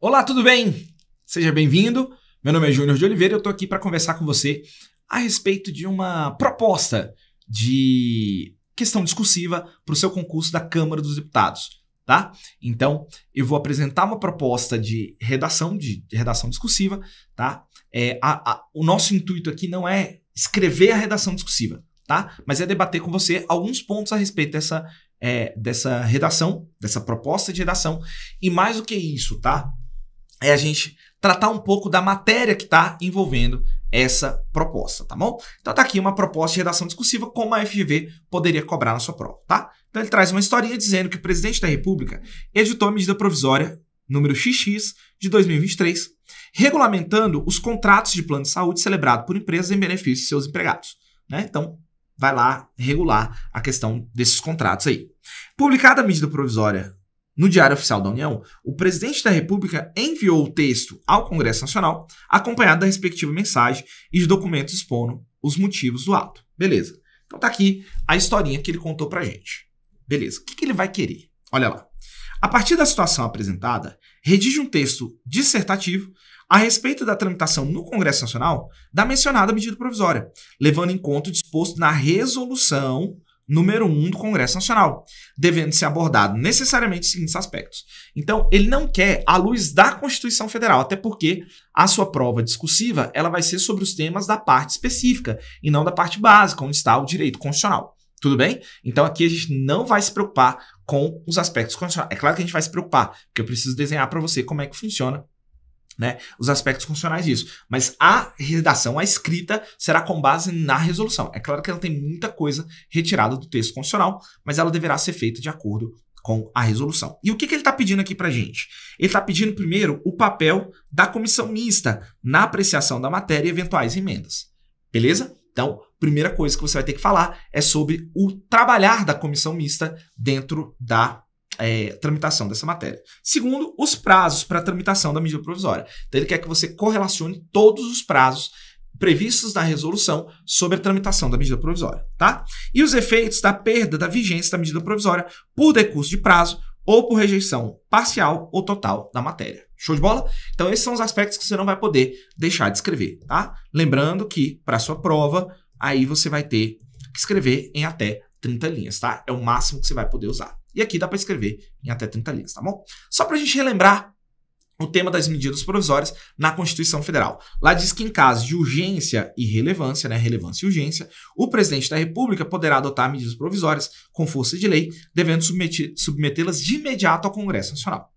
Olá, tudo bem? Seja bem-vindo. Meu nome é Júnior de Oliveira e eu estou aqui para conversar com você a respeito de uma proposta de questão discursiva para o seu concurso da Câmara dos Deputados, tá? Então, eu vou apresentar uma proposta de redação, de, de redação discursiva, tá? É, a, a, o nosso intuito aqui não é escrever a redação discursiva, tá? Mas é debater com você alguns pontos a respeito dessa, é, dessa redação, dessa proposta de redação. E mais do que isso, tá? é a gente tratar um pouco da matéria que está envolvendo essa proposta, tá bom? Então tá aqui uma proposta de redação discursiva como a FGV poderia cobrar na sua prova, tá? Então ele traz uma historinha dizendo que o presidente da República editou a medida provisória número XX de 2023, regulamentando os contratos de plano de saúde celebrado por empresas em benefício de seus empregados, né? Então vai lá regular a questão desses contratos aí. Publicada a medida provisória no Diário Oficial da União, o presidente da República enviou o texto ao Congresso Nacional, acompanhado da respectiva mensagem e de documentos expondo os motivos do ato. Beleza. Então tá aqui a historinha que ele contou pra gente. Beleza. O que, que ele vai querer? Olha lá. A partir da situação apresentada, redige um texto dissertativo a respeito da tramitação no Congresso Nacional da mencionada medida provisória, levando em conta o disposto na resolução número um do Congresso Nacional, devendo ser abordado necessariamente os seguintes aspectos. Então, ele não quer à luz da Constituição Federal, até porque a sua prova discursiva ela vai ser sobre os temas da parte específica e não da parte básica, onde está o direito constitucional. Tudo bem? Então aqui a gente não vai se preocupar com os aspectos constitucionais. É claro que a gente vai se preocupar, porque eu preciso desenhar para você como é que funciona né, os aspectos funcionais disso. Mas a redação, a escrita, será com base na resolução. É claro que ela tem muita coisa retirada do texto constitucional, mas ela deverá ser feita de acordo com a resolução. E o que, que ele está pedindo aqui para gente? Ele está pedindo, primeiro, o papel da comissão mista na apreciação da matéria e eventuais emendas. Beleza? Então, primeira coisa que você vai ter que falar é sobre o trabalhar da comissão mista dentro da é, tramitação dessa matéria. Segundo, os prazos para tramitação da medida provisória. Então, ele quer que você correlacione todos os prazos previstos na resolução sobre a tramitação da medida provisória, tá? E os efeitos da perda da vigência da medida provisória por decurso de prazo ou por rejeição parcial ou total da matéria. Show de bola? Então esses são os aspectos que você não vai poder deixar de escrever, tá? Lembrando que para sua prova, aí você vai ter que escrever em até 30 linhas, tá? É o máximo que você vai poder usar. E aqui dá para escrever em até 30 linhas, tá bom? Só para a gente relembrar o tema das medidas provisórias na Constituição Federal. Lá diz que em caso de urgência e relevância, né, relevância e urgência, o presidente da República poderá adotar medidas provisórias com força de lei, devendo submetê-las de imediato ao Congresso Nacional.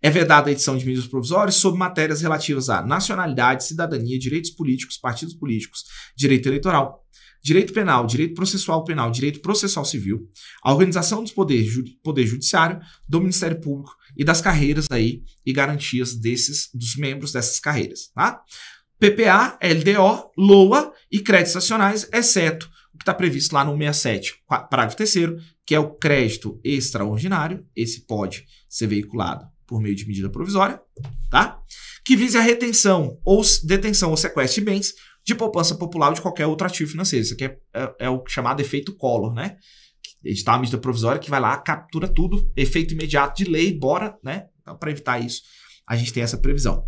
É vedada a edição de medidas provisórias sobre matérias relativas à nacionalidade, cidadania, direitos políticos, partidos políticos, direito eleitoral, direito penal, direito processual penal, direito processual civil, a organização dos poderes poder judiciário, do Ministério Público e das carreiras aí e garantias desses dos membros dessas carreiras, tá? PPA, LDO, LOA e créditos nacionais, exceto o que está previsto lá no 67, parágrafo 3 que é o crédito extraordinário, esse pode ser veiculado por meio de medida provisória, tá? Que vise a retenção ou detenção ou sequestro de bens de poupança popular ou de qualquer outro ativo financeiro. Isso aqui é, é, é o chamado efeito Collor, né? Editar a medida provisória que vai lá, captura tudo, efeito imediato de lei, bora, né? Então, para evitar isso, a gente tem essa previsão.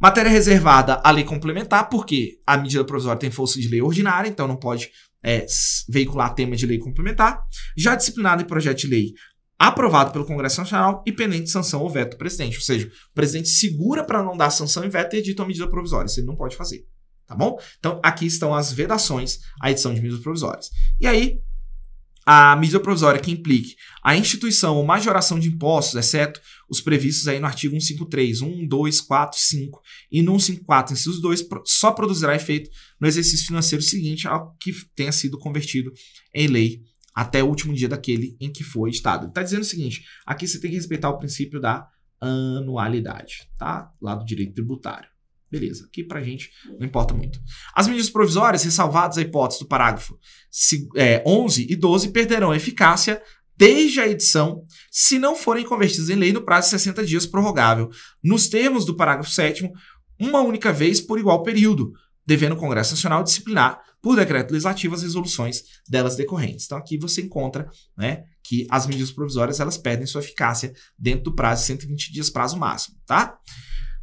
Matéria reservada à lei complementar, porque a medida provisória tem força de lei ordinária, então não pode é, veicular tema de lei complementar. Já disciplinado em projeto de lei aprovado pelo Congresso Nacional e pendente de sanção ou veto do presidente. Ou seja, o presidente segura para não dar sanção e veto e edita uma medida provisória. Isso ele não pode fazer tá bom? Então, aqui estão as vedações à edição de medidas provisórias. E aí, a medida provisória que implique a instituição ou majoração de impostos, exceto os previstos aí no artigo 153, 1, 2, 4, 5 e no 154, esses dois só produzirá efeito no exercício financeiro seguinte ao que tenha sido convertido em lei até o último dia daquele em que foi editado. Está dizendo o seguinte: aqui você tem que respeitar o princípio da anualidade, tá? Lado direito tributário. Beleza, aqui pra gente não importa muito. As medidas provisórias, ressalvadas a hipótese do parágrafo 11 é, e 12, perderão eficácia desde a edição, se não forem convertidas em lei no prazo de 60 dias prorrogável, nos termos do parágrafo 7 uma única vez por igual período, devendo o Congresso Nacional disciplinar por decreto legislativo as resoluções delas decorrentes. Então aqui você encontra, né, que as medidas provisórias elas perdem sua eficácia dentro do prazo de 120 dias prazo máximo, tá?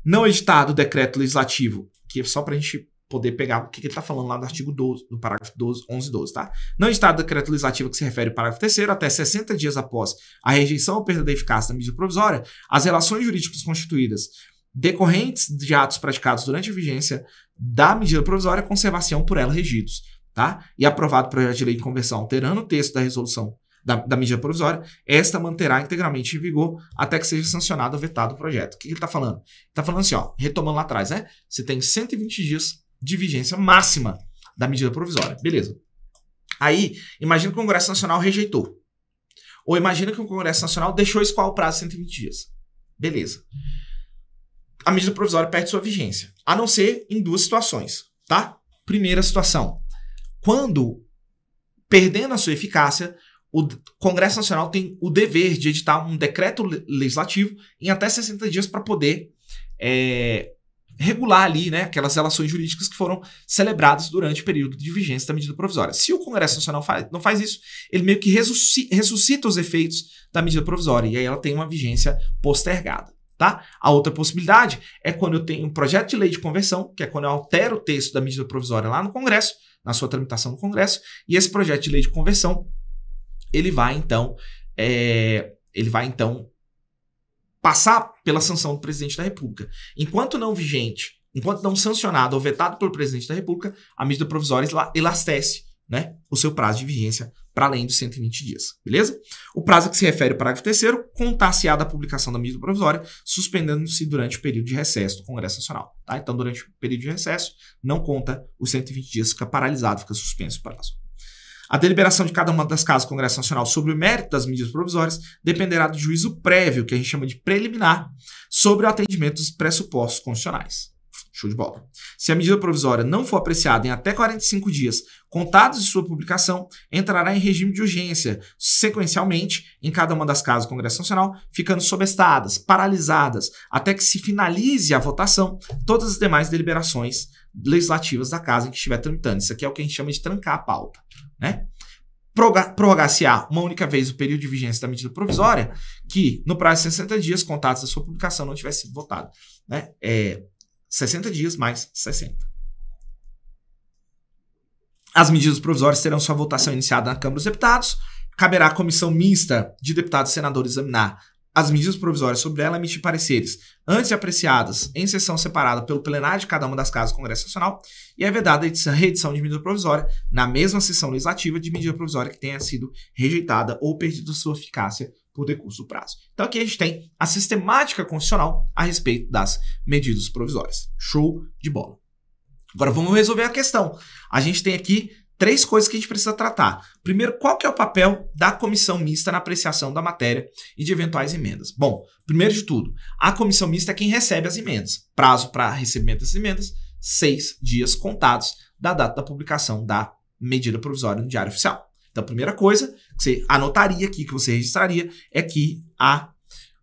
não editado o decreto legislativo, que é só para a gente poder pegar o que, que ele está falando lá no artigo 12, no parágrafo 12, 11 e 12, tá? Não editado o decreto legislativo que se refere ao parágrafo 3 até 60 dias após a rejeição ou perda da eficácia da medida provisória, as relações jurídicas constituídas decorrentes de atos praticados durante a vigência da medida provisória conservação por ela regidos, tá? E aprovado o projeto de lei de conversão alterando o texto da resolução da, da mídia provisória, esta manterá integralmente em vigor até que seja sancionado ou vetado o projeto. O que ele está falando? Está falando assim, ó, retomando lá atrás, né? Você tem 120 dias de vigência máxima da medida provisória. Beleza. Aí, imagina que o Congresso Nacional rejeitou. Ou imagina que o Congresso Nacional deixou escoar o prazo de 120 dias. Beleza. A medida provisória perde sua vigência. A não ser em duas situações, tá? Primeira situação. Quando, perdendo a sua eficácia, o Congresso Nacional tem o dever de editar um decreto legislativo em até 60 dias para poder é, regular ali né, aquelas relações jurídicas que foram celebradas durante o período de vigência da medida provisória. Se o Congresso Nacional faz, não faz isso, ele meio que ressuscita os efeitos da medida provisória e aí ela tem uma vigência postergada. Tá? A outra possibilidade é quando eu tenho um projeto de lei de conversão, que é quando eu altero o texto da medida provisória lá no Congresso, na sua tramitação no Congresso, e esse projeto de lei de conversão ele vai então é, ele vai então passar pela sanção do presidente da República. Enquanto não vigente, enquanto não sancionado ou vetado pelo presidente da República, a medida provisória elastece né, o seu prazo de vigência para além dos 120 dias, beleza? O prazo a que se refere o parágrafo terceiro, contar-se-á da publicação da medida provisória, suspendendo-se durante o período de recesso do Congresso Nacional. Tá? Então, durante o período de recesso, não conta os 120 dias, fica paralisado, fica suspenso o prazo. A deliberação de cada uma das casas do Congresso Nacional sobre o mérito das medidas provisórias dependerá do juízo prévio, que a gente chama de preliminar, sobre o atendimento dos pressupostos constitucionais. Show de bola. Se a medida provisória não for apreciada em até 45 dias, contados de sua publicação, entrará em regime de urgência, sequencialmente, em cada uma das casas do Congresso Nacional, ficando sobestadas, paralisadas, até que se finalize a votação todas as demais deliberações legislativas da casa em que estiver tramitando. Isso aqui é o que a gente chama de trancar a pauta né? prorrogar-se-á uma única vez o período de vigência da medida provisória que, no prazo de 60 dias contados da sua publicação, não tivesse sido votado. Né? É 60 dias mais 60. As medidas provisórias terão sua votação iniciada na Câmara dos Deputados. Caberá à comissão mista de deputados e senadores examinar as medidas provisórias sobre ela emitir pareceres, antes apreciadas em sessão separada pelo plenário de cada uma das casas do Congresso Nacional, e é vedada a reedição de medida provisória na mesma sessão legislativa de medida provisória que tenha sido rejeitada ou perdido sua eficácia por decurso do prazo. Então aqui a gente tem a sistemática constitucional a respeito das medidas provisórias. Show de bola. Agora vamos resolver a questão. A gente tem aqui três coisas que a gente precisa tratar. Primeiro, qual que é o papel da comissão mista na apreciação da matéria e de eventuais emendas? Bom, primeiro de tudo, a comissão mista é quem recebe as emendas. Prazo para recebimento das emendas, seis dias contados da data da publicação da medida provisória no Diário Oficial. Então, a primeira coisa que você anotaria aqui, que você registraria, é que a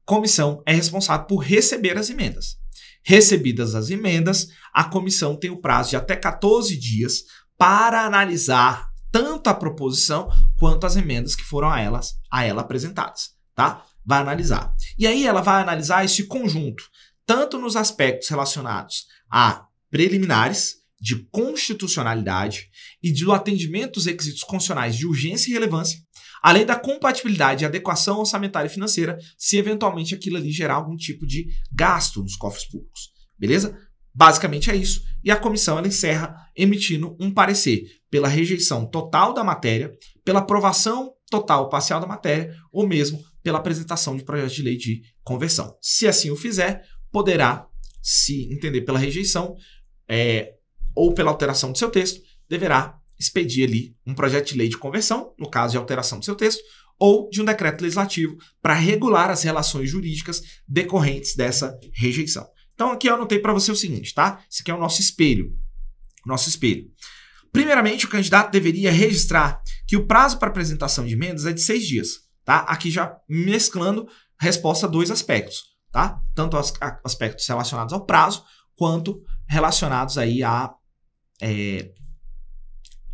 comissão é responsável por receber as emendas. Recebidas as emendas, a comissão tem o prazo de até 14 dias para analisar tanto a proposição quanto as emendas que foram a, elas, a ela apresentadas, tá? Vai analisar. E aí ela vai analisar esse conjunto, tanto nos aspectos relacionados a preliminares, de constitucionalidade e do atendimento dos requisitos constitucionais de urgência e relevância, além da compatibilidade e adequação orçamentária e financeira, se eventualmente aquilo ali gerar algum tipo de gasto nos cofres públicos. Beleza? Basicamente é isso. E a comissão ela encerra emitindo um parecer pela rejeição total da matéria, pela aprovação total parcial da matéria ou mesmo pela apresentação de projeto de lei de conversão. Se assim o fizer, poderá, se entender pela rejeição é, ou pela alteração do seu texto, deverá expedir ali um projeto de lei de conversão, no caso de alteração do seu texto, ou de um decreto legislativo para regular as relações jurídicas decorrentes dessa rejeição. Então aqui eu anotei para você o seguinte, tá? Esse aqui é o nosso espelho. Nosso espelho. Primeiramente, o candidato deveria registrar que o prazo para apresentação de emendas é de seis dias, tá? Aqui já mesclando resposta a dois aspectos, tá? Tanto as, a, aspectos relacionados ao prazo, quanto relacionados aí a... É,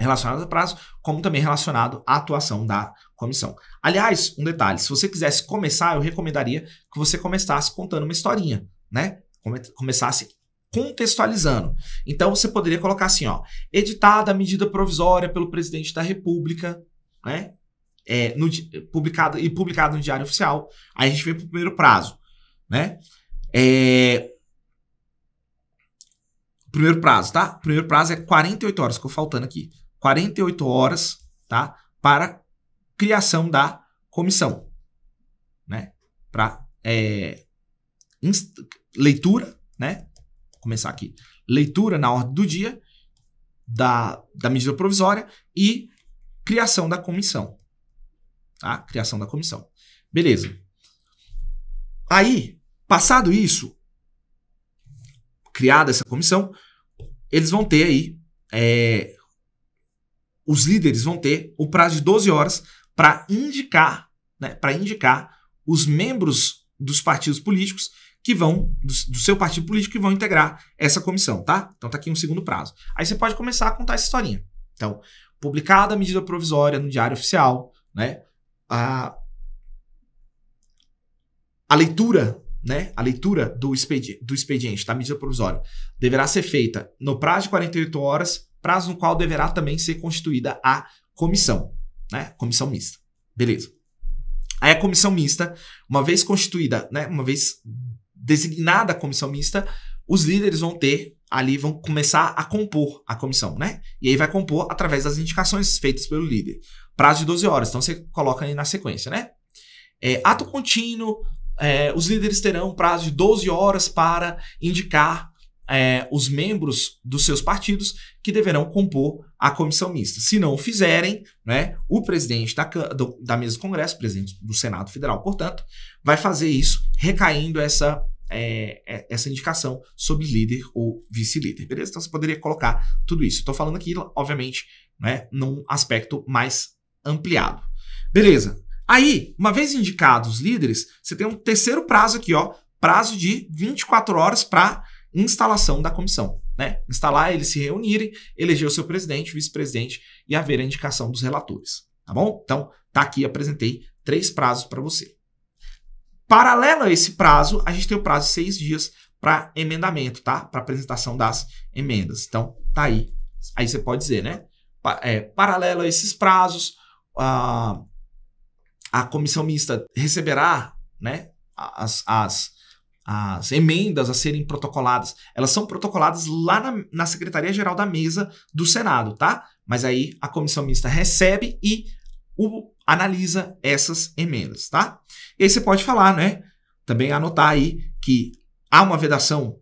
relacionados ao prazo, como também relacionado à atuação da comissão. Aliás, um detalhe, se você quisesse começar, eu recomendaria que você começasse contando uma historinha, né? começasse contextualizando. Então você poderia colocar assim, ó, editada a medida provisória pelo presidente da República, né? É, no, publicado, e publicado no Diário Oficial. Aí a gente vem para o primeiro prazo, né? É, primeiro prazo, tá? Primeiro prazo é 48 horas, ficou faltando aqui. 48 horas, tá? Para criação da comissão, né? Para é, leitura, né? Vou começar aqui. Leitura na ordem do dia da, da medida provisória e criação da comissão. Tá? Criação da comissão. Beleza. Aí, passado isso, criada essa comissão, eles vão ter aí, é, os líderes vão ter o prazo de 12 horas para indicar, né, para indicar os membros dos partidos políticos que vão, do, do, seu partido político, que vão integrar essa comissão, tá? Então tá aqui um segundo prazo. Aí você pode começar a contar essa historinha. Então, publicada a medida provisória no Diário Oficial, né? A, a leitura, né? A leitura do, expedi do expediente, da medida provisória, deverá ser feita no prazo de 48 horas, prazo no qual deverá também ser constituída a comissão, né? Comissão mista. Beleza. Aí a comissão mista, uma vez constituída, né, uma vez designada a comissão mista, os líderes vão ter ali, vão começar a compor a comissão, né? E aí vai compor através das indicações feitas pelo líder. Prazo de 12 horas, então você coloca aí na sequência, né? É, ato contínuo, é, os líderes terão prazo de 12 horas para indicar é, os membros dos seus partidos que deverão compor a comissão mista. Se não o fizerem, né, o presidente da, do, da mesa do Congresso, presidente do Senado Federal, portanto, vai fazer isso, recaindo essa é, é, essa indicação sobre líder ou vice-líder, beleza? Então você poderia colocar tudo isso. Estou falando aqui, obviamente, né, num aspecto mais ampliado. Beleza. Aí, uma vez indicados os líderes, você tem um terceiro prazo aqui, ó, prazo de 24 horas para instalação da comissão. Né? Instalar, eles se reunirem, eleger o seu presidente, vice-presidente e haver a indicação dos relatores. Tá bom? Então, tá aqui, apresentei três prazos para você. Paralelo a esse prazo, a gente tem o prazo de seis dias para emendamento, tá? Para apresentação das emendas. Então, tá aí. Aí você pode dizer, né? É, paralelo a esses prazos, a, a comissão mista receberá, né? As, as, as emendas a serem protocoladas. Elas são protocoladas lá na, na Secretaria-Geral da Mesa do Senado, tá? Mas aí a comissão mista recebe e analisa essas emendas, tá? E aí você pode falar, né? Também anotar aí que há uma vedação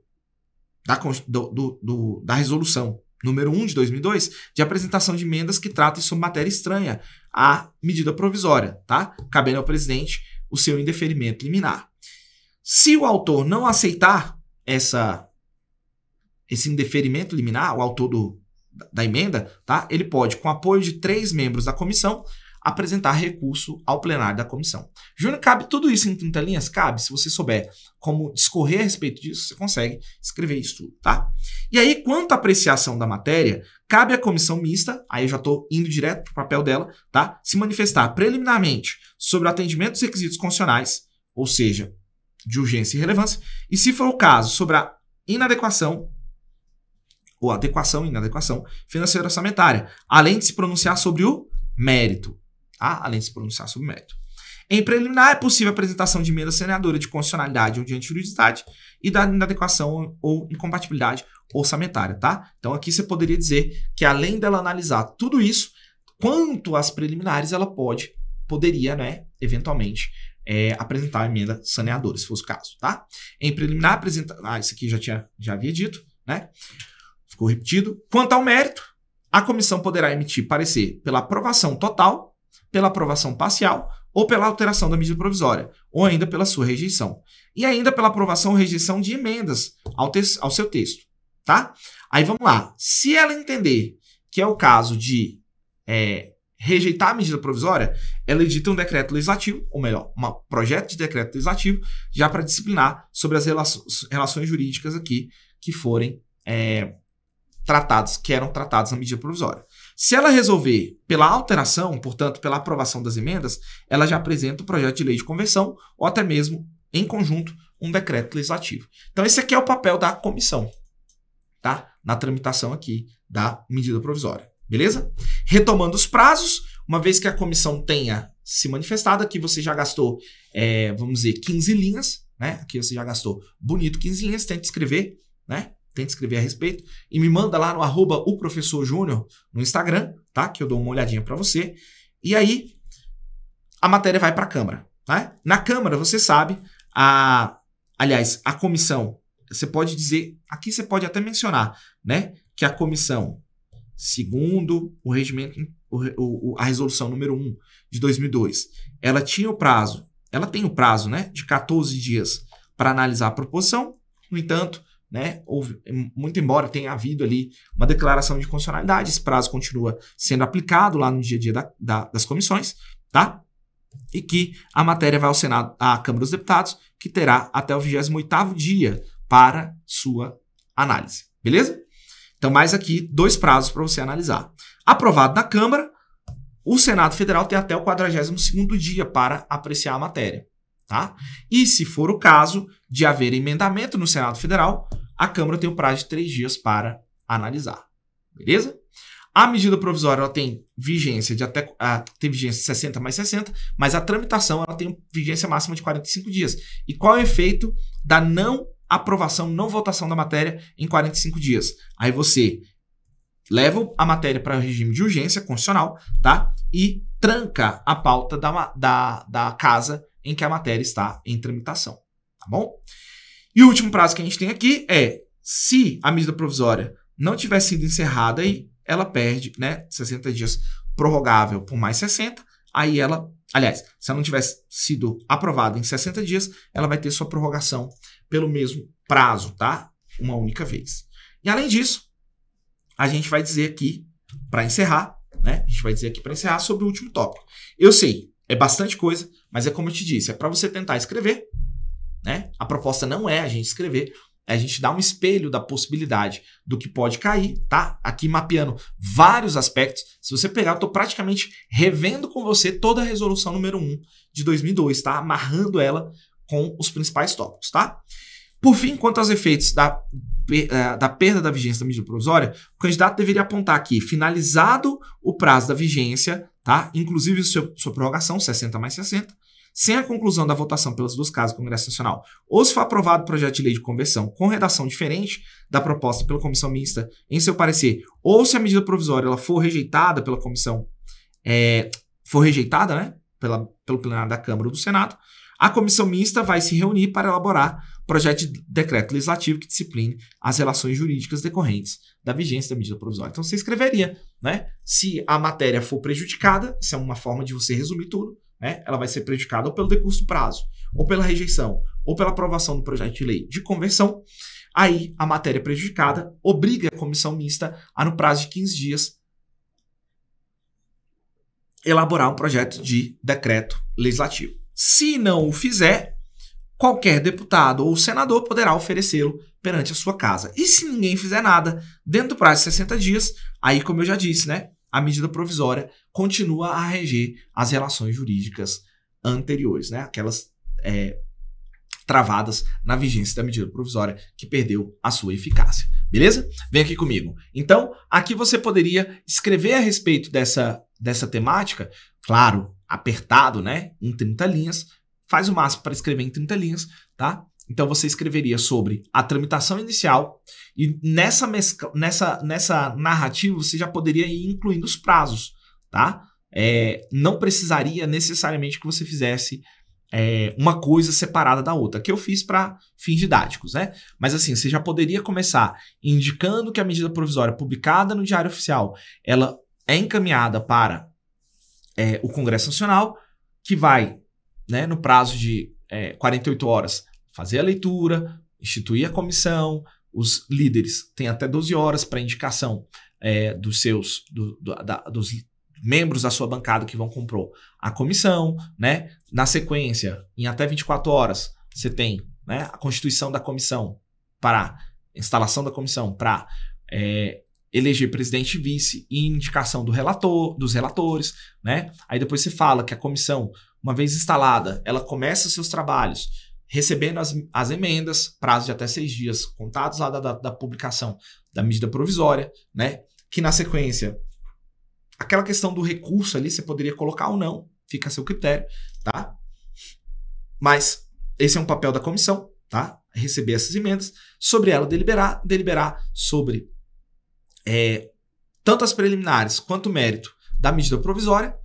da, do, do, do, da resolução número 1 de 2002 de apresentação de emendas que tratem sobre matéria estranha à medida provisória, tá? Cabendo ao presidente o seu indeferimento liminar. Se o autor não aceitar essa esse indeferimento liminar, o autor do, da emenda, tá? Ele pode, com apoio de três membros da comissão, apresentar recurso ao plenário da comissão. Júnior, cabe tudo isso em 30 linhas? Cabe. Se você souber como discorrer a respeito disso, você consegue escrever isso tudo, tá? E aí, quanto à apreciação da matéria, cabe à comissão mista, aí eu já estou indo direto para o papel dela, tá? Se manifestar preliminarmente sobre o atendimento dos requisitos constitucionais, ou seja, de urgência e relevância, e se for o caso, sobre a inadequação ou adequação e inadequação financeira orçamentária, além de se pronunciar sobre o mérito tá? além de se pronunciar sobre o mérito. Em preliminar, é possível a apresentação de emenda senadora de constitucionalidade ou de antijurididade e da inadequação ou incompatibilidade orçamentária, tá? Então aqui você poderia dizer que além dela analisar tudo isso, quanto às preliminares ela pode, poderia, né, eventualmente é, apresentar a emenda saneadora, se fosse o caso, tá? Em preliminar, apresentar... Ah, isso aqui já, tinha, já havia dito, né? Ficou repetido. Quanto ao mérito, a comissão poderá emitir parecer pela aprovação total pela aprovação parcial ou pela alteração da medida provisória, ou ainda pela sua rejeição. E ainda pela aprovação ou rejeição de emendas ao, ao seu texto, tá? Aí vamos lá. Se ela entender que é o caso de é, rejeitar a medida provisória, ela edita um decreto legislativo, ou melhor, um projeto de decreto legislativo, já para disciplinar sobre as relações, relações, jurídicas aqui que forem é, tratadas, que eram tratadas na medida provisória. Se ela resolver pela alteração, portanto, pela aprovação das emendas, ela já apresenta o projeto de lei de conversão ou até mesmo, em conjunto, um decreto legislativo. Então, esse aqui é o papel da comissão, tá? Na tramitação aqui da medida provisória, beleza? Retomando os prazos, uma vez que a comissão tenha se manifestado, aqui você já gastou, é, vamos dizer, 15 linhas, né? Aqui você já gastou bonito 15 linhas, tenta escrever, né? tente escrever a respeito e me manda lá no arroba o professor Júnior no Instagram, tá? Que eu dou uma olhadinha para você. E aí a matéria vai para a Câmara, né? Na Câmara, você sabe, a aliás, a comissão, você pode dizer, aqui você pode até mencionar, né, que a comissão segundo o regimento o, o, a resolução número 1 de 2002, ela tinha o prazo, ela tem o prazo, né, de 14 dias para analisar a proposição. No entanto, né? Houve, muito embora tenha havido ali uma declaração de constitucionalidade, esse prazo continua sendo aplicado lá no dia a dia da, da, das comissões, tá? E que a matéria vai ao Senado, à Câmara dos Deputados, que terá até o 28 dia para sua análise, beleza? Então, mais aqui, dois prazos para você analisar. Aprovado na Câmara, o Senado Federal tem até o 42 dia para apreciar a matéria. Tá? E se for o caso de haver emendamento no Senado Federal, a Câmara tem o prazo de três dias para analisar. Beleza? A medida provisória ela tem vigência de até a, ah, tem vigência 60 mais 60, mas a tramitação ela tem vigência máxima de 45 dias. E qual é o efeito da não aprovação, não votação da matéria em 45 dias? Aí você leva a matéria para o regime de urgência constitucional, tá? E tranca a pauta da, da, da casa em que a matéria está em tramitação. Tá bom? E o último prazo que a gente tem aqui é se a medida provisória não tiver sido encerrada aí, ela perde, né, 60 dias prorrogável por mais 60, aí ela, aliás, se ela não tivesse sido aprovada em 60 dias, ela vai ter sua prorrogação pelo mesmo prazo, tá? Uma única vez. E além disso, a gente vai dizer aqui para encerrar, né? A gente vai dizer aqui para encerrar sobre o último tópico. Eu sei, é bastante coisa, mas é como eu te disse, é para você tentar escrever, né? A proposta não é a gente escrever, é a gente dar um espelho da possibilidade do que pode cair, tá? Aqui mapeando vários aspectos. Se você pegar, eu tô praticamente revendo com você toda a resolução número 1 de 2002, tá? Amarrando ela com os principais tópicos, tá? Por fim, quanto aos efeitos da, eh, da perda da vigência da medida provisória, o candidato deveria apontar aqui finalizado o prazo da vigência tá? inclusive seu, sua prorrogação, 60 mais 60. Sem a conclusão da votação pelas duas casas do Congresso Nacional, ou se for aprovado o projeto de lei de conversão com redação diferente da proposta pela comissão mista em seu parecer, ou se a medida provisória ela for rejeitada pela comissão, é, for rejeitada, né, pela, pelo plenário da Câmara ou do Senado, a comissão mista vai se reunir para elaborar projeto de decreto legislativo que discipline as relações jurídicas decorrentes da vigência da medida provisória. Então você escreveria, né? Se a matéria for prejudicada, isso é uma forma de você resumir tudo, né? Ela vai ser prejudicada ou pelo decurso do prazo, ou pela rejeição, ou pela aprovação do projeto de lei de conversão. Aí a matéria prejudicada obriga a comissão mista a, no prazo de 15 dias, elaborar um projeto de decreto legislativo. Se não o fizer, qualquer deputado ou senador poderá oferecê-lo perante a sua casa. E se ninguém fizer nada dentro do prazo de 60 dias, aí, como eu já disse, né, a medida provisória continua a reger as relações jurídicas anteriores, né, aquelas é, travadas na vigência da medida provisória que perdeu a sua eficácia. Beleza? Vem aqui comigo. Então, aqui você poderia escrever a respeito dessa, dessa temática, claro, apertado, né, em 30 linhas, faz o máximo para escrever em 30 linhas, tá? Então você escreveria sobre a tramitação inicial e nessa, mesca, nessa, nessa narrativa você já poderia ir incluindo os prazos, tá? É, não precisaria necessariamente que você fizesse é, uma coisa separada da outra, que eu fiz para fins didáticos, né? Mas assim, você já poderia começar indicando que a medida provisória publicada no Diário Oficial ela é encaminhada para é, o Congresso Nacional, que vai né, no prazo de é, 48 horas, fazer a leitura, instituir a comissão, os líderes têm até 12 horas para indicação é, dos seus, do, do, da, dos membros da sua bancada que vão comprou a comissão, né? Na sequência, em até 24 horas, você tem né, a constituição da comissão para instalação da comissão para é, eleger presidente e vice e indicação do relator, dos relatores, né? Aí depois você fala que a comissão uma vez instalada, ela começa seus trabalhos, recebendo as, as emendas, prazo de até seis dias, contados lá da, da, da publicação da medida provisória, né? Que na sequência, aquela questão do recurso ali, você poderia colocar ou não, fica a seu critério, tá? Mas esse é um papel da comissão, tá? Receber essas emendas, sobre ela deliberar, deliberar sobre é, tanto as preliminares quanto o mérito da medida provisória,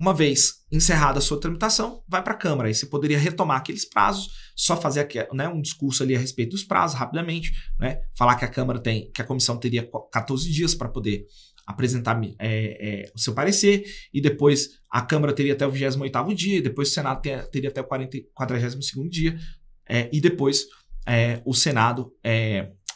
uma vez encerrada a sua tramitação, vai para a Câmara e você poderia retomar aqueles prazos, só fazer aqui, né, um discurso ali a respeito dos prazos rapidamente, né, falar que a Câmara tem, que a comissão teria 14 dias para poder apresentar é, é, o seu parecer e depois a Câmara teria até o 28º dia, depois o Senado ter, teria até o 42º dia é, e depois o Senado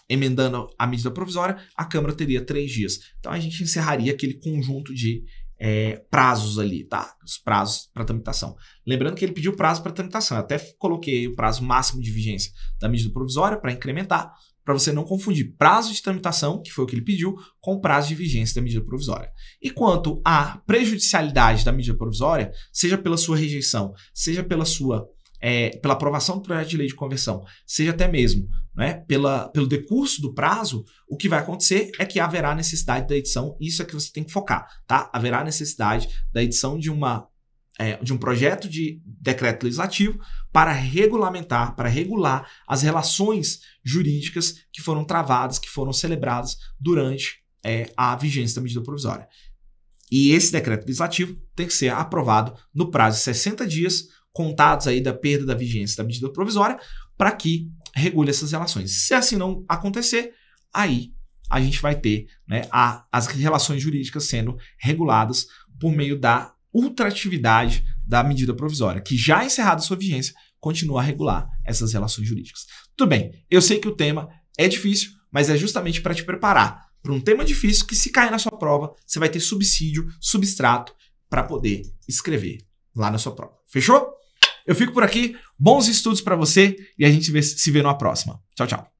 emendando a medida provisória, a Câmara teria três dias. Então a gente encerraria aquele conjunto de é, prazos ali, tá? Os prazos para tramitação. Lembrando que ele pediu prazo para tramitação. Eu até coloquei o prazo máximo de vigência da medida provisória para incrementar, para você não confundir prazo de tramitação, que foi o que ele pediu, com prazo de vigência da medida provisória. E quanto à prejudicialidade da medida provisória, seja pela sua rejeição, seja pela sua é, pela aprovação do projeto de lei de conversão, seja até mesmo né, pela, pelo decurso do prazo, o que vai acontecer é que haverá necessidade da edição, isso é que você tem que focar, tá? Haverá necessidade da edição de uma é, de um projeto de decreto legislativo para regulamentar, para regular as relações jurídicas que foram travadas, que foram celebradas durante é, a vigência da medida provisória. E esse decreto legislativo tem que ser aprovado no prazo de 60 dias contados aí da perda da vigência da medida provisória para que regule essas relações. Se assim não acontecer, aí a gente vai ter né, a, as relações jurídicas sendo reguladas por meio da ultratividade da medida provisória, que já encerrada sua vigência, continua a regular essas relações jurídicas. Tudo bem, eu sei que o tema é difícil, mas é justamente para te preparar para um tema difícil que, se cair na sua prova, você vai ter subsídio, substrato para poder escrever lá na sua prova. Fechou? Eu fico por aqui. Bons estudos para você e a gente se vê numa próxima. Tchau, tchau.